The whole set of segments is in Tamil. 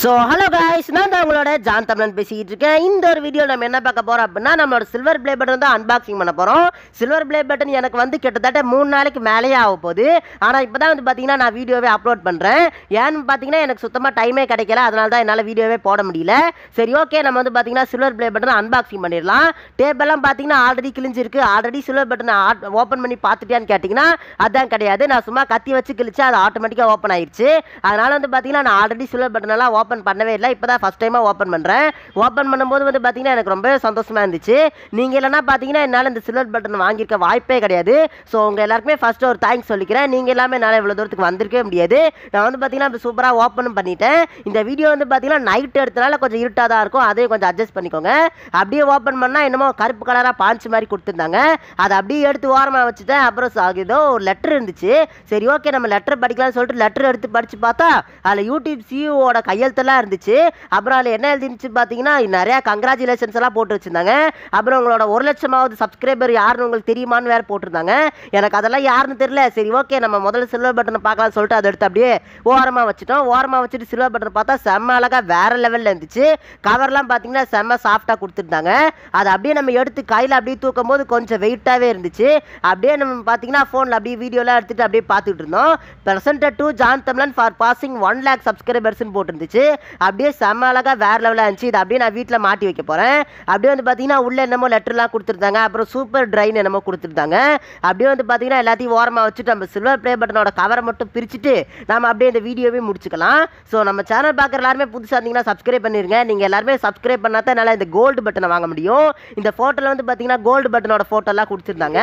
ஸோ ஹலோ காய்ஸ் நான் தான் உங்களோட ஜான் தமிழன் பேசிக்கிட்டு இருக்கேன் இந்த ஒரு வீடியோ நம்ம என்ன பார்க்க போகிறோம் அப்படின்னா நம்மளோட சில்வர் பிளே பட்டன் தான் அன்பாக்சிங் பண்ண போகிறோம் சில்வர் பிளே பட்டன் எனக்கு வந்து கிட்டத்தட்ட மூணு நாளைக்கு மேலேயே ஆக போகுது ஆனால் இப்போ தான் வந்து பார்த்தீங்கன்னா நான் வீடியோவே அப்லோட் பண்ணுறேன் ஏன்னு பார்த்தீங்கன்னா எனக்கு சுத்தமாக டைமே கிடைக்கல அதனால தான் என்னால் வீடியோவே போட முடியல சரி ஓகே நம்ம வந்து பார்த்தீங்கன்னா சில்வர் பிளே பட்டன் அன்பாக்சிங் பண்ணிடலாம் டேபிள்லாம் பார்த்தீங்கன்னா ஆல்ரெடி கிழிஞ்சிருக்கு ஆல்ரெடி சில்வர் பட்டனை ஓப்பன் பண்ணி பார்த்துட்டியான்னு கேட்டிங்கன்னா அதுதான் கிடையாது நான் சும்மா கத்தி வச்சு கிழிச்சு அது ஆட்டோமேட்டிக்காக ஓப்பன் ஆயிடுச்சு அதனால் வந்து பார்த்தீங்கன்னா நான் ஆல்ரெடி சில்வர் பட்டனெல்லாம் ஓப்பன் பண்ணவே இல்லை இப்போ தான் ஃபஸ்ட் டைமாக ஓப்பன் பண்ணுறேன் ஓப்பன் பண்ணும்போது வந்து பார்த்திங்கன்னா எனக்கு ரொம்ப சந்தோஷமாக இருந்துச்சு நீங்கள் இல்லைனா பார்த்தீங்கன்னா என்னால் இந்த சில்வர் பட்டன் வாங்கியிருக்க வாய்ப்பே கிடையாது ஸோ உங்கள் எல்லாருக்குமே ஃபஸ்ட்டு ஒரு தேங்க்ஸ் சொல்லிக்கிறேன் நீங்கள் எல்லாமே என்னால் இவ்வளோ தூரத்துக்கு வந்திருக்கவே முடியாது நான் வந்து பார்த்தீங்கன்னா இப்போ சூப்பராக ஓப்பனும் பண்ணிட்டேன் இந்த வீடியோ வந்து பார்த்தீங்கன்னா நைட் எடுத்தனால கொஞ்சம் இருட்டாக தான் இருக்கும் அதையும் கொஞ்சம் அட்ஜஸ்ட் பண்ணிக்கோங்க அப்படியே ஓப்பன் பண்ணால் என்னமோ கருப்பு கலராக பாஞ்சு மாதிரி கொடுத்துருந்தாங்க அதை அப்படியே எடுத்து ஓரமாக வச்சுட்டேன் அப்புறம் ஏதோ ஒரு லெட்டர் இருந்துச்சு சரி ஓகே நம்ம லெட்டர் படிக்கலாம்னு சொல்லிட்டு லெட்டர் எடுத்து படித்து பார்த்தா அதில் யூடியூப் சிஇஓட கையை கையெழுத்தெல்லாம் இருந்துச்சு அப்புறம் அதில் என்ன எழுதிச்சு பார்த்தீங்கன்னா நிறையா கங்க்ராச்சுலேஷன்ஸ் எல்லாம் போட்டு வச்சுருந்தாங்க அப்புறம் உங்களோட ஒரு லட்சமாவது சப்ஸ்கிரைபர் யாருன்னு உங்களுக்கு தெரியுமான்னு வேறு போட்டிருந்தாங்க எனக்கு அதெல்லாம் யாருன்னு தெரியல சரி ஓகே நம்ம முதல்ல சில்வர் பட்டனை பார்க்கலாம்னு சொல்லிட்டு அதை எடுத்து அப்படியே ஓரமாக வச்சுட்டோம் ஓரமாக வச்சுட்டு சில்வர் பட்டன் பார்த்தா செம்ம அழகாக வேறு லெவலில் இருந்துச்சு கவர்லாம் பார்த்தீங்கன்னா செம்ம சாஃப்டாக கொடுத்துருந்தாங்க அதை அப்படியே நம்ம எடுத்து கையில் அப்படியே தூக்கும் போது கொஞ்சம் வெயிட்டாகவே இருந்துச்சு அப்படியே நம்ம பார்த்தீங்கன்னா ஃபோனில் அப்படியே வீடியோலாம் எடுத்துகிட்டு அப்படியே பார்த்துட்டு இருந்தோம் presented to John Tamilan for passing one lakh சப்ஸ்கிரைபர்ஸ்ன்னு போட்டுருந்துச்சு இருந்துச்சு அப்படியே செம்ம அழகாக வேற லெவலாக இருந்துச்சு இது அப்படியே நான் வீட்டில் மாட்டி வைக்க போகிறேன் அப்படியே வந்து பார்த்தீங்கன்னா உள்ளே என்னமோ லெட்டர்லாம் கொடுத்துருந்தாங்க அப்புறம் சூப்பர் ட்ரைன் என்னமோ கொடுத்துருந்தாங்க அப்படியே வந்து பார்த்தீங்கன்னா எல்லாத்தையும் ஓரமாக வச்சுட்டு நம்ம சில்வர் ப்ளே பட்டனோட கவரை மட்டும் பிரிச்சுட்டு நம்ம அப்படியே இந்த வீடியோவே முடிச்சுக்கலாம் ஸோ நம்ம சேனல் பார்க்குற எல்லாருமே புதுசாக இருந்தீங்கன்னா சப்ஸ்கிரைப் பண்ணிருங்க நீங்கள் எல்லாருமே சப்ஸ்கிரைப் பண்ணால் தான் இந்த கோல்டு பட்டனை வாங்க முடியும் இந்த ஃபோட்டோவில் வந்து பார்த்தீங்கன்னா கோல்டு பட்டனோட ஃபோட்டோலாம் கொடுத்துருந்தாங்க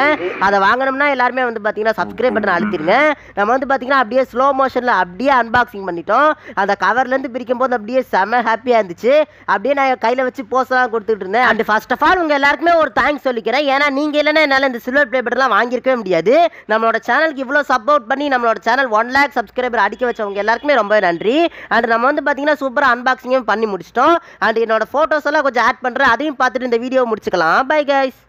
அதை வாங்கணும்னா எல்லாருமே வந்து பார்த்தீங்கன்னா சப்ஸ்கிரைப் பட்டன் அழுத்திருங்க நம்ம வந்து பார்த்தீங்கன்னா அப்படியே ஸ்லோ மோஷனில் அப்படியே அன்பாக்சிங் பண்ணிட்டோம் அந்த கவர்லேருந்து பிரிக்கும் போது அப்படியே செம ஹாப்பியாக இருந்துச்சு அப்படியே நான் கையில் வச்சு போஸ்லாம் கொடுத்துட்டு இருந்தேன் அண்ட் ஃபர்ஸ்ட் ஆஃப் ஆல் உங்கள் எல்லாருக்குமே ஒரு தேங்க்ஸ் சொல்லிக்கிறேன் ஏன்னா நீங்கள் இல்லைன்னா என்னால் இந்த சில்வர் பிளே பட்டெல்லாம் வாங்கியிருக்கவே முடியாது நம்மளோட சேனலுக்கு இவ்வளோ சப்போர்ட் பண்ணி நம்மளோட சேனல் ஒன் லேக் சப்ஸ்கிரைபர் அடிக்க வச்சவங்க எல்லாருக்குமே ரொம்ப நன்றி அண்ட் நம்ம வந்து பார்த்தீங்கன்னா சூப்பராக அன்பாக்சிங்கும் பண்ணி முடிச்சிட்டோம் அண்ட் என்னோட ஃபோட்டோஸ் எல்லாம் கொஞ்சம் ஆட் பண்ணுறேன் அதையும் பார்த்துட்டு இந்த வீடியோ முடிச்சுக்கலாம் பை கைஸ்